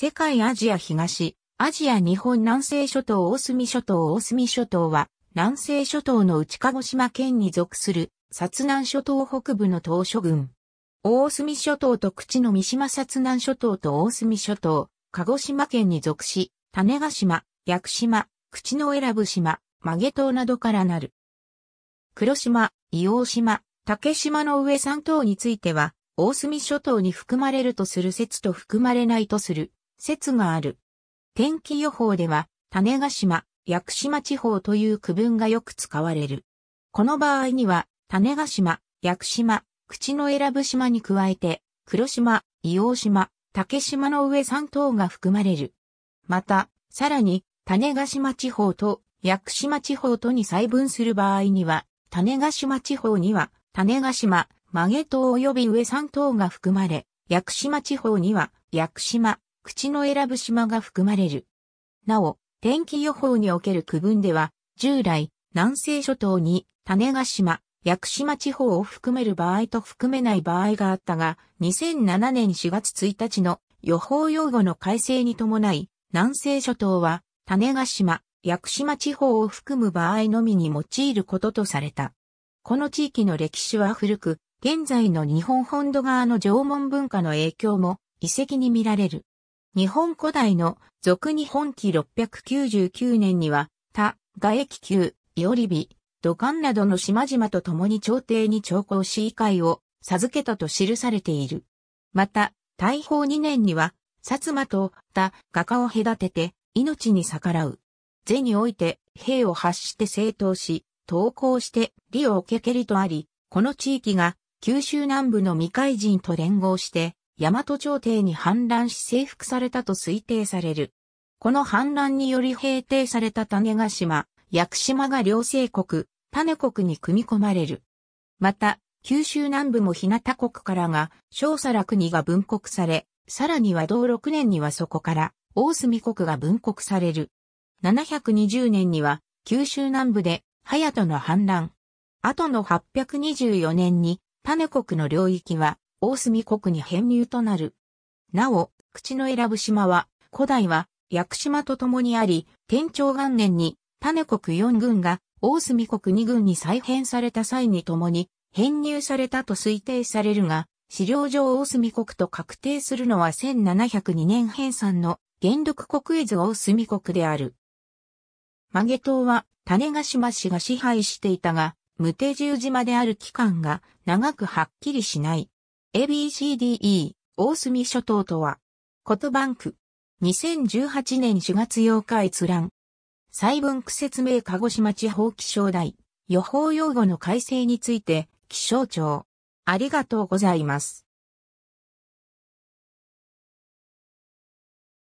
世界アジア東、アジア日本南西諸島大隅諸島大隅諸島は、南西諸島の内鹿児島県に属する、薩南諸島北部の島諸群。大隅諸島と口の三島薩南諸島と大隅諸島、鹿児島県に属し、種ヶ島、屋久島、口の選ぶ島、曲げ島などからなる。黒島、硫黄島、竹島の上三島については、大隅諸島に含まれるとする説と含まれないとする。説がある。天気予報では、種ヶ島、屋久島地方という区分がよく使われる。この場合には、種ヶ島、屋久島、口の選ぶ島に加えて、黒島、伊黄島、竹島の上3島が含まれる。また、さらに、種ヶ島地方と屋久島地方とに細分する場合には、種ヶ島地方には、種ヶ島、曲島及び上3島が含まれ、屋久島地方には、屋久島、口の選ぶ島が含まれる。なお、天気予報における区分では、従来、南西諸島に種ヶ島、屋久島地方を含める場合と含めない場合があったが、2007年4月1日の予報用語の改正に伴い、南西諸島は種ヶ島、屋久島地方を含む場合のみに用いることとされた。この地域の歴史は古く、現在の日本本土側の縄文文化の影響も遺跡に見られる。日本古代の俗日本紀699年には、他、画駅級、伊織美、土管などの島々と共に朝廷に朝貢し異会を授けたと記されている。また、大宝2年には、薩摩と他画家を隔てて命に逆らう。是において兵を発して正当し、投降して利を受けけりとあり、この地域が九州南部の未開人と連合して大和朝廷に反乱し征服されたと推定される。この反乱により平定された種ヶ島、屋久島が両政国、種国に組み込まれる。また、九州南部も日向国からが、小佐国が分国され、さらには同6年にはそこから、大隅国が分国される。720年には、九州南部で、隼人の反乱。後の824年に、種国の領域は、大隅国に編入となる。なお、口の選ぶ島は、古代は、薬島と共にあり、天長元年に、種国4軍が、大隅国2軍に再編された際に共に、編入されたと推定されるが、資料上大隅国と確定するのは1702年編纂の元禄国絵図大隅国である。曲げ島は種ヶ島氏が支配していたが、無定住島である期間が長くはっきりしない。ABCDE、大隅諸島とは、コトバンク。2018年4月8日閲覧。細分区説明鹿児島地方気象台、予報用語の改正について、気象庁。ありがとうございます。